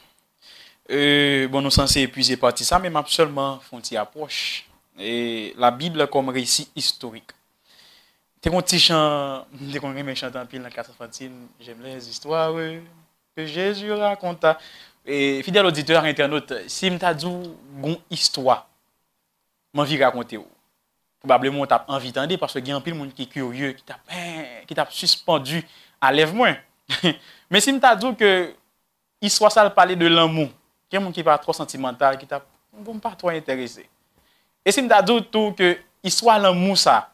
euh, bon, nous sommes censés épuiser ça, mais absolument, font approche. Et la Bible comme récit historique. T'es un petit chant, dès qu'on chanter pile dans j'aime les histoires que Jésus raconte. Et fidèle auditeur, internaute, si tu as une histoire, m'envie raconter probablement Probablement t'as envie d'entendre parce qu'il y a un pile monde qui est curieux, qui t'a hein, qui t'a suspendu à lève moins. Mais si m'ta dit que histoire ça parler de l'amour, qui est qui pas trop sentimental, qui t'a bon pas trop intéressé. Et si m'ta dit tout que histoire l'amour ça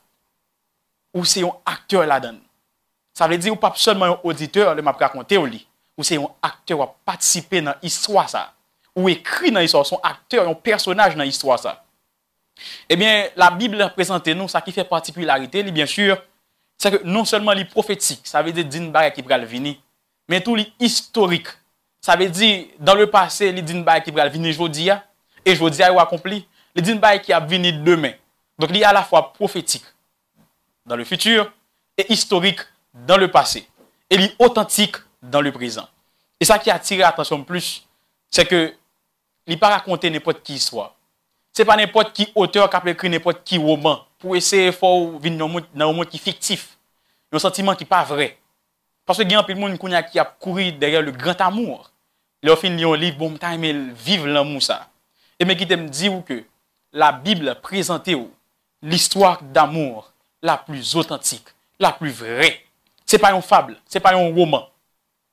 ou c'est un acteur là-dedans. Ça veut dire ou pas seulement un auditeur, le m'a raconté ou lit. ou c'est un acteur qui a participé dans l'histoire ça, ou écrit dans l'histoire, son acteur, un personnage dans l'histoire ça. Eh bien, la Bible présente nous ça qui fait particularité, bien sûr, c'est que non seulement les prophétique, ça veut dire d'une qui va venir, mais tout les historique. Ça veut dire dans le passé, les d'une barre qui va venir aujourd'hui et aujourd'hui a accompli, les d'une qui a venir demain. Donc il à la fois prophétique dans le futur et historique dans le passé. Et authentique dans le présent. Et ça qui a attire l'attention plus, c'est que il pas raconter n'importe qui histoire. Ce n'est pas n'importe qui auteur qui a écrit n'importe qui roman pour essayer de faire dans un monde qui est fictif. Un sentiment qui n'est pas vrai. Parce que il y a un peu de monde qui a couru derrière le grand amour. Il y a un livre, bon time, ils vivent l'amour ça. Et mais qui me dit que la Bible présenté l'histoire d'amour la plus authentique, la plus vraie. Ce n'est pas une fable, ce n'est pas un roman.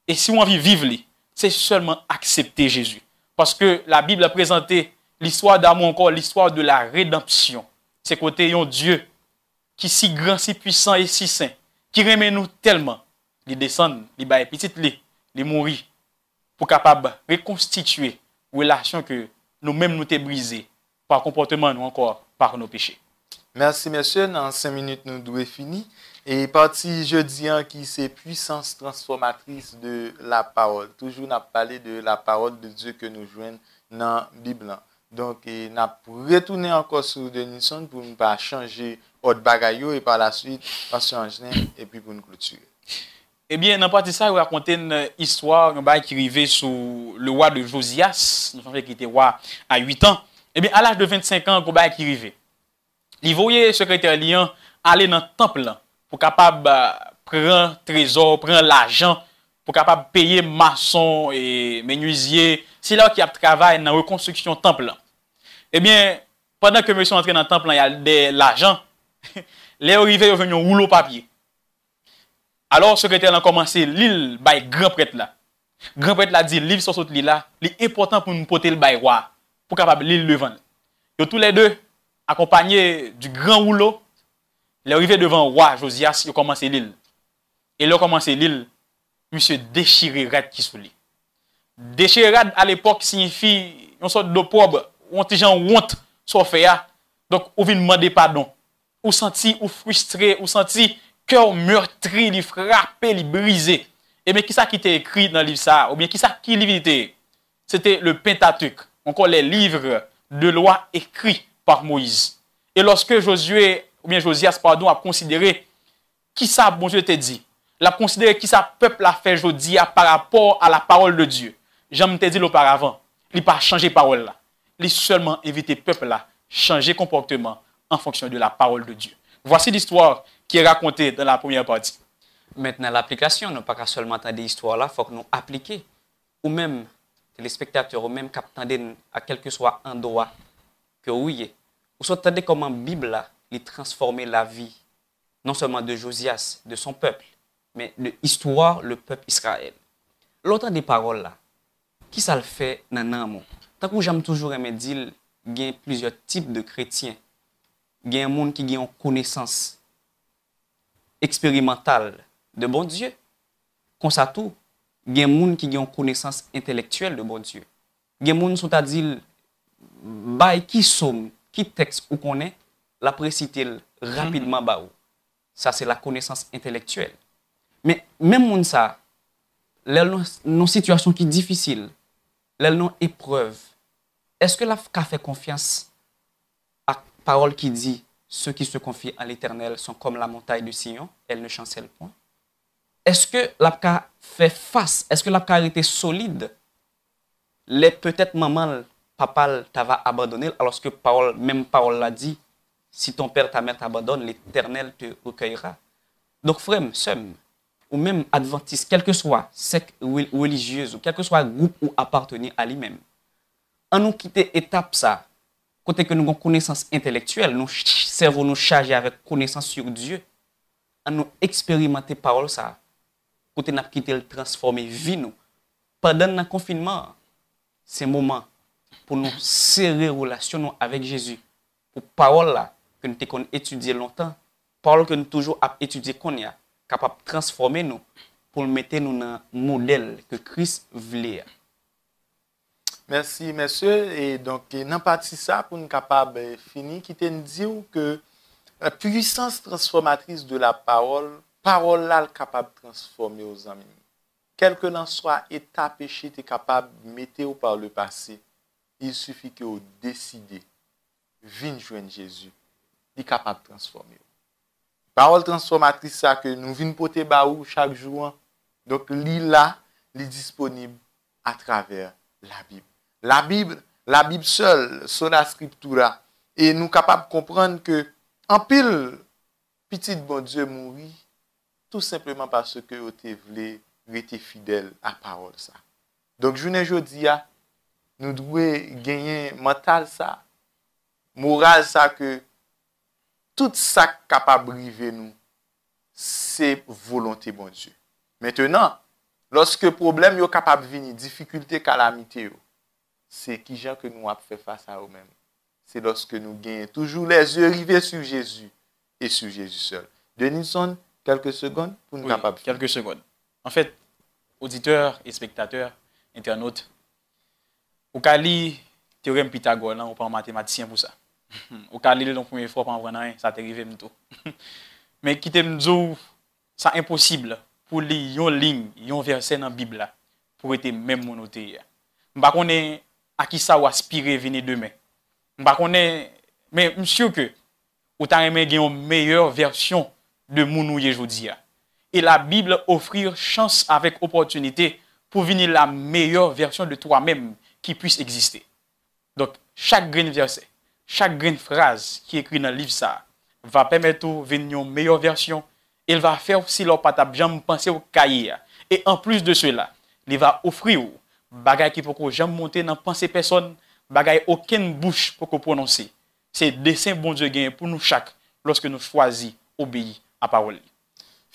Et si on veut vivre, c'est seulement accepter Jésus. Parce que la Bible a présenté l'histoire d'amour encore, l'histoire de la rédemption. C'est côté un Dieu qui si grand, si puissant et si saint, qui remet nous tellement, il descend, il les, petit, il mourit pour capable reconstituer relation que nous-mêmes nous avons brisés par comportement nous encore, par nos péchés. Merci, monsieur. Dans cinq minutes, nous devons finir. Et parti jeudi hein, qui c'est puissance transformatrice de la parole. Toujours, n'a parlé de la parole de Dieu que nous jouons dans la Bible. Donc, nous avons retourné encore sur Denison pour ne pas changer autre bagaille et par la suite, pas changer hein, et puis pour nous clôturer. eh bien, pati ça. de ça, raconter une histoire. histoire qui arrivait sous le roi de Josias, Nous était roi était roi 8 ans. Eh bien, à l'âge de 25 ans, ne qui qui Li voye sekreter li yon ale nan temple lan pou kapab euh, pren trezor, pren lajan pou kapab peye mason e menuzye. Se la wak yon ap travay nan rekonstruksyon temple lan. Ebyen, eh pandan ke mwen son entre nan temple lan yon de lajan, le orive yon ven yon oulo papye. Alo sekreter lan komanse li l baye granpret la. Granpret la di liv so sot li la, li epotan pou nou pote l baye wak pou kapab li l levan. Yo tou le dey. accompagné du grand rouleau, il est devant le roi Josias, il a commencé l'île. Et là, commencé l'île, monsieur déchiré qui se lit. déchirade à l'époque signifie une sorte d'opprobre, pauvre, un petit genre honte, sauf hein. Donc, on vient demander pardon. Ou senti, ou frustré, ou senti cœur meurtri, il frappé, il brisé. Et bien, qui ça qui était écrit dans le livre ça? Ou bien, qui ça qui livre C'était le Pentateuque. Encore les livres de loi écrits par Moïse. Et lorsque Josué, ou bien Josias, pardon, a considéré qui ça, bon Dieu, t'a dit, l'a considéré qui ça, peuple a fait Jodia par rapport à la parole de Dieu. J'aime te dit auparavant, il n'a pas changé parole là. Il seulement évité, peuple là, changer comportement en fonction de la parole de Dieu. Voici l'histoire qui est racontée dans la première partie. Maintenant, l'application, nous pas seulement entendre l'histoire là, il faut que nous appliquions. Ou même, les spectateurs, ou même, attendent à quel que soit endroit que vous Ou sou tade koman Bibla li transforme la vi, non seman de Josias, de son pepl, men le istwa, le pepl Israel. Loutan de parol la, ki sal fe nan nan moun? Takou jame toujou remedil, gen plizye type de kretien. Gen moun ki gen yon kounesans eksperimental de bon Diyo. Konsa tou, gen moun ki gen yon kounesans intelektuel de bon Diyo. Gen moun sou tade dil, bay ki soum qui texte ou connaît, la précité rapidement mhm. Ça, c'est la connaissance intellectuelle. Mais même on ça, les situation situations qui sont difficiles, les épreuves, est-ce que la a fait confiance à parole qui dit ceux qui se confient à l'éternel sont comme la montagne de Sion, elle ne chancelle point Est-ce que la fait face, est-ce que la a été solide les peut-être maman papa va abandonné, alors que même Paul l'a dit, si ton père, ta mère t'abandonne, l'Éternel te recueillera. Donc, frère, sœur, ou même adventiste, quel que soit secte religieuse, ou quel que soit groupe ou appartenir à lui-même, en nous quitter étape ça, côté que nous avons connaissance intellectuelle, nous cerveaux nous charger avec connaissance sur Dieu, en nous expérimenter parole ça, côté nous quitter le transformer vie nous. Pendant le confinement, ces moments pour nous serrer relation avec Jésus. Pour parole là, que nous avons étudié longtemps, parole que nous toujours étudiée, qu'on a, capable de transformer nous, pour nous mettre nous dans le modèle que Christ voulait. Merci, messieurs. Et donc, dans partie ça, pour nous capables euh, finir, qui te dire que la puissance transformatrice de la parole, parole là, capable de transformer aux amis. Quel que soit l'état péché, tu es capable de mettre par le passé. Il suffit que vous décidez, venir joindre Jésus, il est capable de transformer. Parole transformatrice, ça que nous venons porter chaque jour. Hein. Donc, lila là, disponible à travers la Bible. La Bible, la Bible seule, sola scriptura. Et nous capables de comprendre que, en pile, petit bon Dieu mourit, tout simplement parce que vous voulez été fidèle à parole ça. Donc, je ne dis nous devons gagner mental ça, moral ça, que tout sa capable nous, nous, c'est volonté bon Maintenant, lorsque problème est capable de venir, difficulté, calamité, c'est qui qui que nous avons fait face à nous-mêmes? C'est lorsque nous gagnons toujours les yeux rivés sur Jésus, et sur Jésus seul. Denison, quelques secondes. pour nous oui, quelques secondes. En fait, auditeurs et spectateurs, internautes, ou ka li teorem Pythagore on ou pa an matematisyen pou sa. ou ka li le don pwemye fwa pa an Mais yon, sa te rive impossible pour lire une ligne, sa imposible pou li yon ling, yon verse nan Bib la, pou ete men à ya. Mba konen akisa ou aspire vene demen. Mba mais men suis ke, on ta remen une meilleure version de mon ye aujourd'hui. Et la Bible offrir chance avec opportunité pour venir la meilleure version de toi-même qui puisse exister. Donc, chaque grain verset, chaque grain phrase qui est écrit dans le livre, ça, va permettre de venir une meilleure version. Il va faire aussi leur à jamais penser au cahier. Et en plus de cela, il va offrir choses qui pour jamais monter dans penser personne, choses aucune bouche pour que prononcer. C'est dessein bon Dieu gagne pour nous chaque lorsque nous choisissons obéir à parole.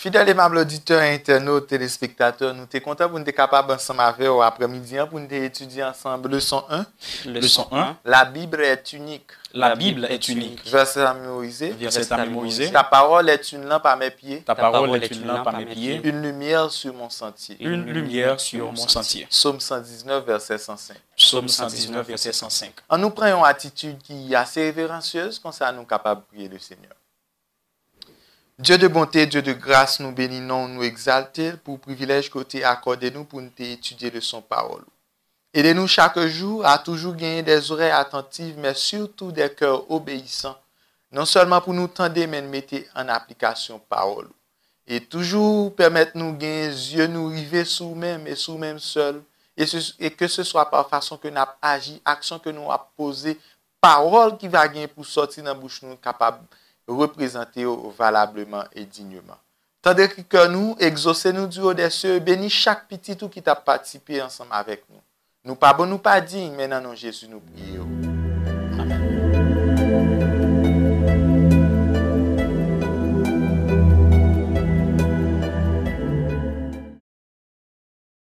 Fidèle aimable auditeurs internaute, téléspectateurs, nous sommes contents pour nous être capables ensemble avec vous après-midi hein, pour nous étudier ensemble leçon 1. Leçon 1. La Bible est unique. La Bible est unique. Verset à mémoriser. Verset à mémoriser. Ta parole est une lampe à mes pieds. Ta parole est une lampe à mes pieds. Une lumière sur mon sentier. Une lumière sur mon sentier. Psaume 119, verset 105. Psaume 119, verset 105. En nous prenons une attitude qui est assez révérencieuse comme ça nous capable de prier le Seigneur. Dieu de bonté, Dieu de grâce, nous bénissons, nous exaltons pour le privilège que tu accordé nous pour nous étudier de son parole. Aidez-nous chaque jour à toujours gagner des oreilles attentives, mais surtout des cœurs obéissants, non seulement pour nous tendre, mais nous mettre en application parole. Et toujours permettre nous gagner yeux, nous river sous mêmes et sous même seuls, et, et, que ce soit par façon que nous avons agi, action que nous avons posée, parole qui va gagner pour sortir dans la bouche nous capable reprezentye yo valableman e dinyeman. Tadek ki kon nou, egzose nou diyo desye, e beni chak pitit ou ki ta patisipe ansanm avek nou. Nou pa bon nou pa din, menan nou Jezu nou priye yo.